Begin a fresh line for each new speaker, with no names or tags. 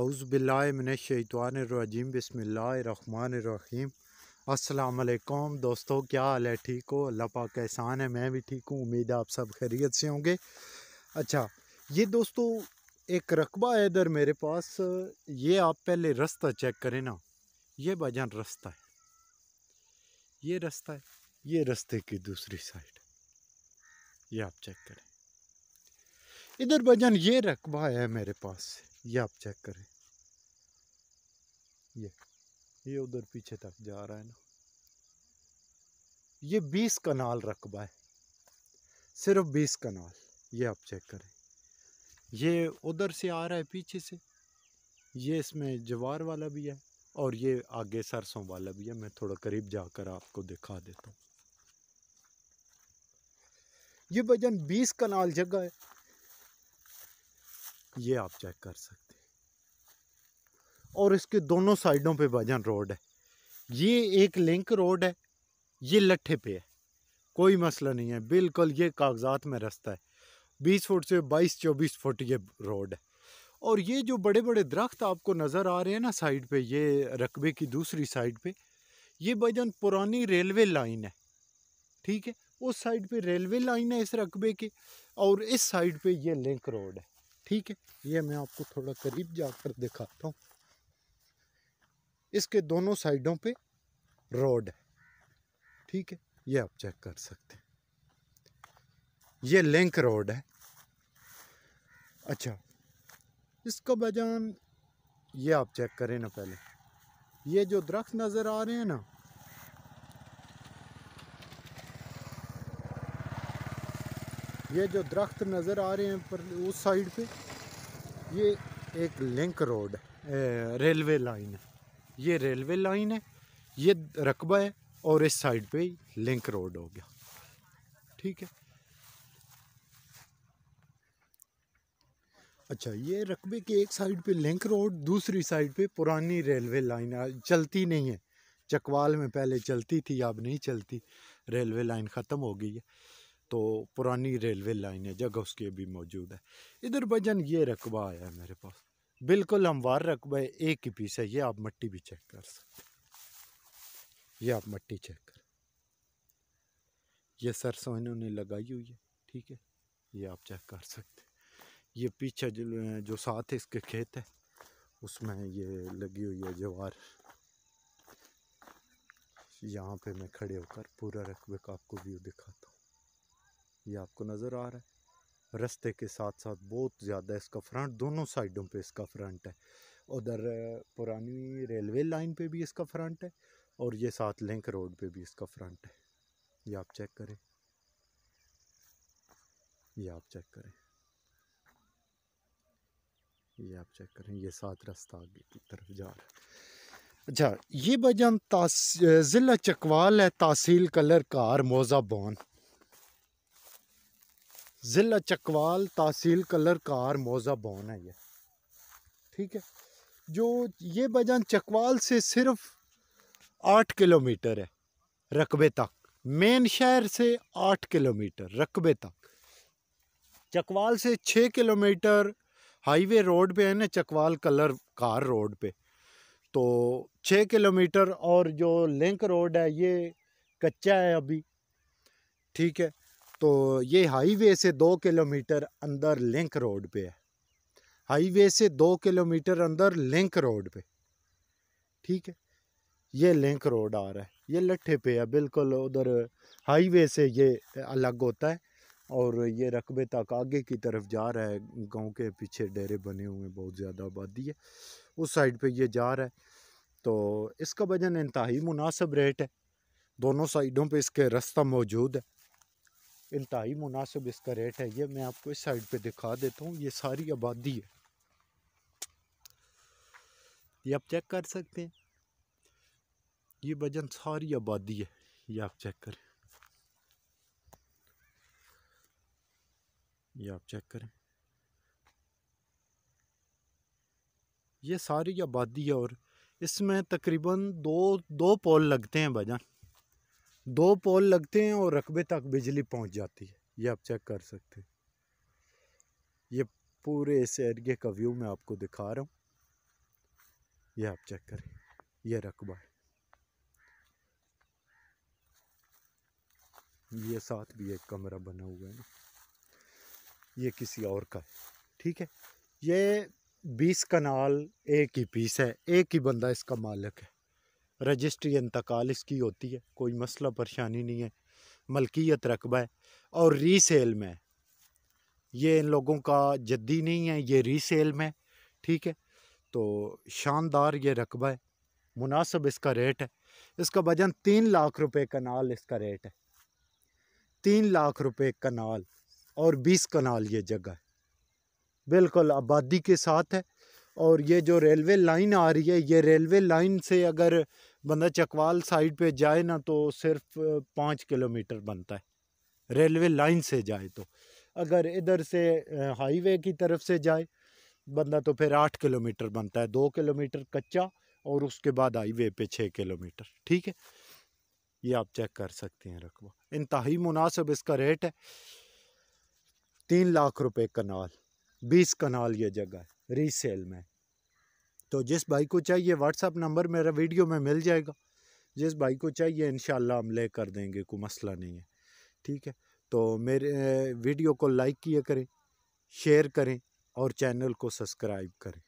अउज़बिल्लाशैतवानरजीम बसमीम असलकुम दोस्तों क्या हाल है ठीक हो अल्लाह पाक एहसान है मैं भी ठीक हूँ उम्मीद है आप सब खैरियत से होंगे अच्छा ये दोस्तों एक रकबा है इधर मेरे पास ये आप पहले रास्ता चेक करें ना ये भाईजान रास्ता है ये रास्ता है ये रास्ते की दूसरी साइड ये आप चेक करें इधर भाईजान ये रकबा है मेरे पास ये आप चेक करें ये ये उधर पीछे तक जा रहा है ना ये बीस कनाल रकबा है सिर्फ बीस कनाल ये आप चेक करें ये उधर से आ रहा है पीछे से ये इसमें जवार वाला भी है और ये आगे सरसों वाला भी है मैं थोड़ा करीब जाकर आपको दिखा देता हूँ ये वजन बीस कनाल जगह है ये आप चेक कर सकते हैं और इसके दोनों साइडों पे भजन रोड है ये एक लिंक रोड है ये लट्ठे पे है कोई मसला नहीं है बिल्कुल ये कागजात में रास्ता है बीस फुट से बाईस चौबीस फुट ये रोड है और ये जो बड़े बड़े दरख्त आपको नज़र आ रहे हैं ना साइड पे ये रकबे की दूसरी साइड पे ये भजन पुरानी रेलवे लाइन है ठीक है उस साइड पे रेलवे लाइन है इस रकबे की और इस साइड पे ये लिंक रोड है ठीक है ये मैं आपको थोड़ा करीब जाकर दिखाता हूँ इसके दोनों साइडों पे रोड है ठीक है ये आप चेक कर सकते हैं ये लिंक रोड है अच्छा इसका बजान ये आप चेक करें ना पहले ये जो दरख्त नज़र आ रहे हैं ना ये जो दरख्त नज़र आ रहे हैं पर उस साइड पे ये एक लिंक रोड रेलवे लाइन है ये रेलवे लाइन है ये रकबा है और इस साइड पे लिंक रोड हो गया ठीक है अच्छा ये रकबे के एक साइड पे लिंक रोड दूसरी साइड पे पुरानी रेलवे लाइन चलती नहीं है चकवाल में पहले चलती थी अब नहीं चलती रेलवे लाइन ख़त्म हो गई है तो पुरानी रेलवे लाइन है जगह उसकी अभी मौजूद है इधर भजन ये रकबा आया है मेरे पास बिल्कुल हमवार रकबा है एक ही पीस है ये आप मट्टी भी चेक कर सकते ये आप मट्टी चेक कर ये सरसों इन्होंने लगाई हुई है ठीक है ये आप चेक कर सकते ये पीछे जो, जो साथ इसके खेत है उसमें ये लगी हुई है जवार यहाँ पे मैं खड़े होकर पूरा रकबे का आपको व्यू दिखाता हूँ ये आपको नज़र आ रहा है रास्ते के साथ साथ बहुत ज़्यादा इसका फ्रंट दोनों साइडों पे इसका फ्रंट है उधर पुरानी रेलवे लाइन पे भी इसका फ्रंट है और ये साथ लिंक रोड पे भी इसका फ्रंट है ये आप चेक करें ये आप चेक करें ये आप चेक करें ये साथ रास्ता आगे की तरफ जा रहा है अच्छा ये भजन ज़िला चकवाल है तहसील कलर कार मोज़ा बॉन ज़िला चकवाल तहसील कलर कार मोज़ा भवन है ये ठीक है जो ये बजान चकवाल से सिर्फ आठ किलोमीटर है रकबे तक मेन शहर से आठ किलोमीटर रकबे तक चकवाल से छः किलोमीटर हाईवे रोड पे है ना चकवाल कलर कार रोड पे तो छः किलोमीटर और जो लिंक रोड है ये कच्चा है अभी ठीक है तो ये हाईवे से दो किलोमीटर अंदर लिंक रोड पे है हाईवे से दो किलोमीटर अंदर लिंक रोड पे ठीक है ये लिंक रोड आ रहा है ये लट्ठे पे है बिल्कुल उधर हाईवे से ये अलग होता है और ये रकबे तक आगे की तरफ जा रहा है गांव के पीछे डेरे बने हुए हैं बहुत ज़्यादा आबादी है उस साइड पे ये जा रहा है तो इसका वजन इंतहाई मुनासब रेट है दोनों साइडों पे इसके रास्ता मौजूद है इंतहाई मुनासिब इसका रेट है ये मैं आपको इस साइड पे दिखा देता हूँ ये सारी आबादी है ये आप चेक कर सकते हैं ये वजन सारी आबादी है ये आप चेक करें ये आप चेक करें ये सारी आबादी है और इसमें तकरीबन दो दो पोल लगते हैं भजन दो पोल लगते हैं और रकबे तक बिजली पहुंच जाती है ये आप चेक कर सकते हैं ये पूरे इस एरिए का व्यू मैं आपको दिखा रहा हूँ ये आप चेक करें ये रकबा है ये साथ भी एक कमरा बना हुआ है ना ये किसी और का है ठीक है ये बीस कनाल एक ही पीस है एक ही बंदा इसका मालिक है रजिस्ट्री इंतकाल इसकी होती है कोई मसला परेशानी नहीं है मलकियत रकबा है और री सेल में ये इन लोगों का जद्दी नहीं है ये री सेल में ठीक है तो शानदार ये रकबा है मुनासब इसका रेट है इसका वजन तीन लाख रुपए कनाल इसका रेट है तीन लाख रुपए कनाल और बीस कनाल ये जगह है बिल्कुल आबादी के साथ है और ये जो रेलवे लाइन आ रही है ये रेलवे लाइन से अगर बंदा चकवाल साइड पे जाए ना तो सिर्फ पाँच किलोमीटर बनता है रेलवे लाइन से जाए तो अगर इधर से हाईवे की तरफ से जाए बंदा तो फिर आठ किलोमीटर बनता है दो किलोमीटर कच्चा और उसके बाद हाईवे पे छः किलोमीटर ठीक है ये आप चेक कर सकते हैं रकबा इंतहाई मुनासिब इसका रेट है तीन लाख रुपए कनाल बीस कनाल ये जगह है रीसेल में तो जिस भाई को चाहिए व्हाट्सअप नंबर मेरा वीडियो में मिल जाएगा जिस भाई को चाहिए इन हम ले कर देंगे कोई मसला नहीं है ठीक है तो मेरे वीडियो को लाइक किया करें शेयर करें और चैनल को सब्सक्राइब करें